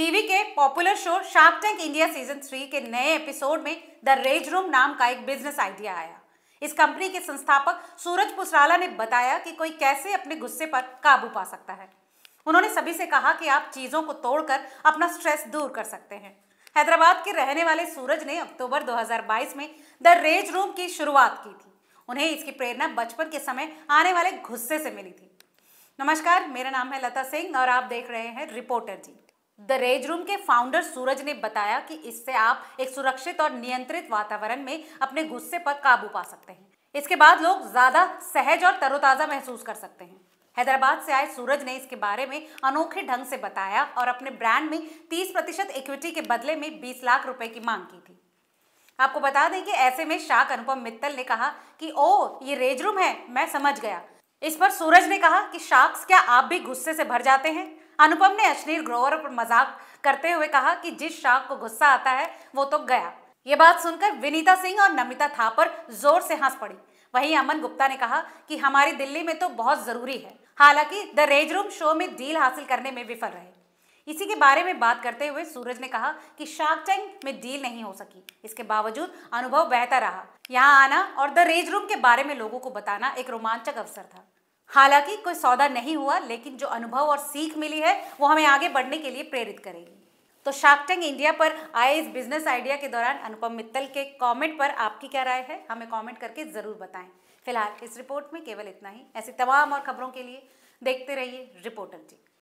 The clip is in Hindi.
टीवी के popular show Shark Tank India season three के नए एपिसोड में द रेज रूम नाम का एक बिजनेस आइडिया आया इस कंपनी के संस्थापक सूरज पुसराला ने बताया कि कोई कैसे अपने गुस्से पर काबू पा सकता है उन्होंने सभी से कहा कि आप चीज़ों को तोड़कर अपना स्ट्रेस दूर कर सकते हैं हैदराबाद के रहने वाले सूरज ने अक्टूबर 2022 में द रेज रूम की शुरुआत की थी उन्हें इसकी प्रेरणा बचपन के समय आने वाले गुस्से से मिली थी नमस्कार मेरा नाम है लता सिंह और आप देख रहे हैं रिपोर्टर जी द रेज रूम के फाउंडर सूरज ने बताया कि इससे आप एक सुरक्षित और नियंत्रित वातावरण में अपने गुस्से पर काबू पा सकते हैं इसके बाद लोग ज्यादा सहज और तरोताज़ा महसूस कर सकते हैं हैदराबाद से आए सूरज ने इसके बारे में अनोखे ढंग से बताया और अपने ब्रांड में 30 प्रतिशत इक्विटी के बदले में 20 लाख रुपए की मांग की थी आपको बता दें कि ऐसे में शाक अनुपम मित्तल ने कहा कि ओ ये रेज रूम है मैं समझ गया इस पर सूरज ने कहा कि शाख क्या आप भी गुस्से से भर जाते हैं अनुपम ने अश्लील ग्रोवर पर मजाक करते हुए कहा कि जिस शाह को गुस्सा आता है वो तो गया ये बात सुनकर विनीता सिंह और नमिता थापर जोर से हंस पड़ी वहीं अमन गुप्ता ने कहा कि हमारी दिल्ली में तो बहुत जरूरी है हालांकि द रेज रूम शो में डील हासिल करने में विफल रहे इसी के बारे में बात करते हुए सूरज ने कहा कि शार्क टैंक में डील नहीं हो सकी इसके बावजूद अनुभव बेहतर रहा यहाँ आना और द रेज रूम के बारे में लोगों को बताना एक रोमांचक अवसर था हालांकि कोई सौदा नहीं हुआ लेकिन जो अनुभव और सीख मिली है वो हमें आगे बढ़ने के लिए प्रेरित करेगी तो शार्कटेंग इंडिया पर आए इस बिजनेस आइडिया के दौरान अनुपम मित्तल के कमेंट पर आपकी क्या राय है हमें कमेंट करके ज़रूर बताएं फिलहाल इस रिपोर्ट में केवल इतना ही ऐसी तमाम और खबरों के लिए देखते रहिए रिपोर्टर जी